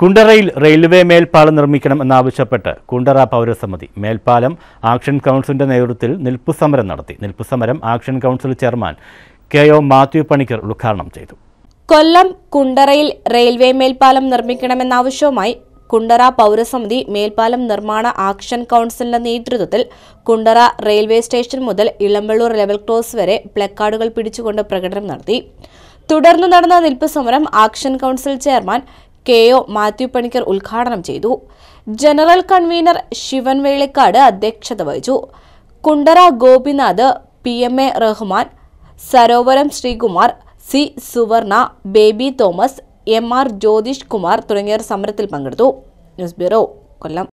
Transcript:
കുണ്ടറയിൽ railway മേൽപ്പാലം നിർമ്മിക്കണം എന്നാവശ്യപ്പെട്ട് കുണ്ടറ പൗരസമിതി മേൽപ്പാലം ആക്ഷൻ കൗൺസിലിന്റെ നേതൃത്വത്തിൽ നിൽപ്പുസമരം നടത്തി നിൽപ്പുസമരം action council chairman K O Mathew Panicker ഉദ്ഘാടനം ചെയ്തു കൊല്ലം കുണ്ടറയിൽ റെയിൽവേ മേൽപ്പാലം നിർമ്മിക്കണമെന്നാവശ്യവുമായി കുണ്ടറ പൗരസമിതി മേൽപ്പാലം നിർമ്മാണ ആക്ഷൻ കൗൺസിലിന്റെ നേതൃത്വത്തിൽ കുണ്ടറ റെയിൽവേ സ്റ്റേഷൻ മുതൽ ഇളമ്പള്ളൂർ ലെവൽ ക്രോസ് വരെ പ്ലക്കാർഡുകൾ പിടിച്ചുകൊണ്ട് പ്രകടനം നടത്തി തുടർന്ന് നടന്ന നിൽപ്പ് സമരം action council chairman K O Mathew Panicker ഉദ്ഘാടനം ചെയ്തു ജനറൽ കൺവീനർ ശിവൻ വേളിക്കാട് അധ്യക്ഷത വഹിച്ചു Kundara Gopinath P M A Rahman Sarovaram Sreekumar C Suvarna Baby Thomas M R Jyothish Kumar തുടങ്ങിയവർ സമരത്തിൽ പങ്കെടുത്തു ന്യൂസ് ബ്യൂറോ കൊല്ലം